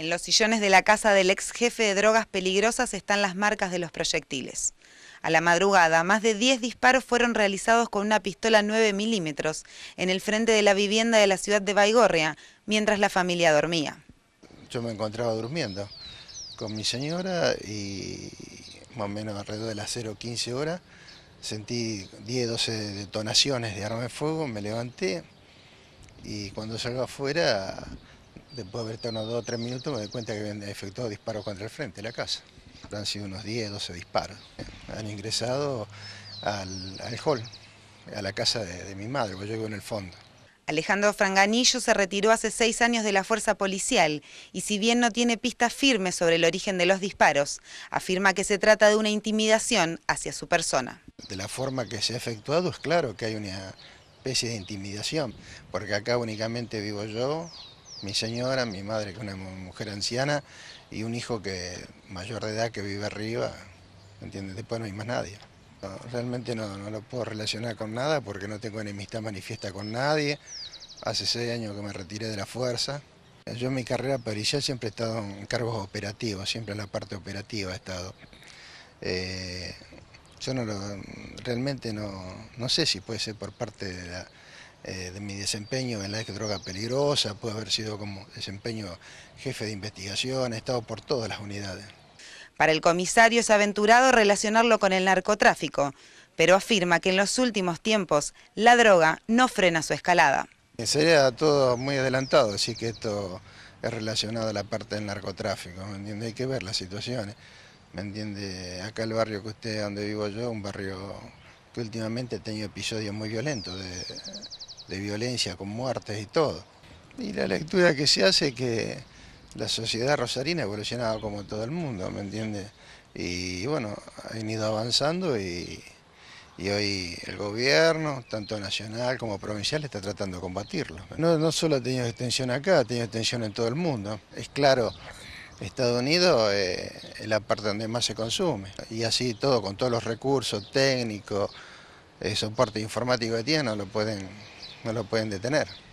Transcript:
En los sillones de la casa del ex jefe de drogas peligrosas están las marcas de los proyectiles. A la madrugada, más de 10 disparos fueron realizados con una pistola 9 milímetros en el frente de la vivienda de la ciudad de Baigorria, mientras la familia dormía. Yo me encontraba durmiendo con mi señora y más o menos alrededor de las 0.15 horas sentí 10, 12 detonaciones de arma de fuego, me levanté y cuando salgo afuera Después de haber estado unos o tres minutos me doy cuenta que habían efectuado disparos contra el frente de la casa. Han sido unos 10, 12 disparos. Han ingresado al, hall, a la casa de, de mi madre, porque yo vivo en el fondo. Alejandro Franganillo se retiró hace seis años de la fuerza policial y si bien no tiene pistas firmes sobre el origen de los disparos, afirma que se trata de una intimidación hacia su persona. De la forma que se ha efectuado es claro que hay una especie de intimidación, porque acá únicamente vivo yo, mi señora, mi madre que es una mujer anciana y un hijo que mayor de edad que vive arriba, ¿entiendes? Después no hay más nadie. realmente no, no lo puedo relacionar con nada porque no tengo enemistad manifiesta con nadie. Hace seis años que me retiré de la fuerza. Yo en mi carrera paricial siempre he estado en cargos operativos, siempre en la parte operativa he estado. Eh, yo no lo, realmente no, no sé si puede ser por parte de la, eh, de mi desempeño en la ex droga peligrosa, puede haber sido como desempeño jefe de investigación, he estado por todas las unidades. Para el comisario es aventurado relacionarlo con el narcotráfico, pero afirma que en los últimos tiempos la droga no frena su escalada. Eh, sería todo muy adelantado, así que esto es relacionado a la parte del narcotráfico, ¿me entiende? Hay que ver las situaciones, ¿me entiende? Acá el barrio que usted, donde vivo yo, un barrio que últimamente ha tenido episodios muy violentos de, de violencia, con muertes y todo. Y la lectura que se hace es que la sociedad rosarina ha evolucionado como todo el mundo, ¿me entiendes? Y bueno, han ido avanzando y, y, hoy el gobierno, tanto nacional como provincial, está tratando de combatirlo. No, solo ha tenido extensión acá, ha tenido extensión en todo el mundo. Es claro, Estados Unidos eh, es la parte donde más se consume. Y así todo, con todos los recursos técnicos, eh, soporte informático que tiene, no lo pueden no lo pueden detener.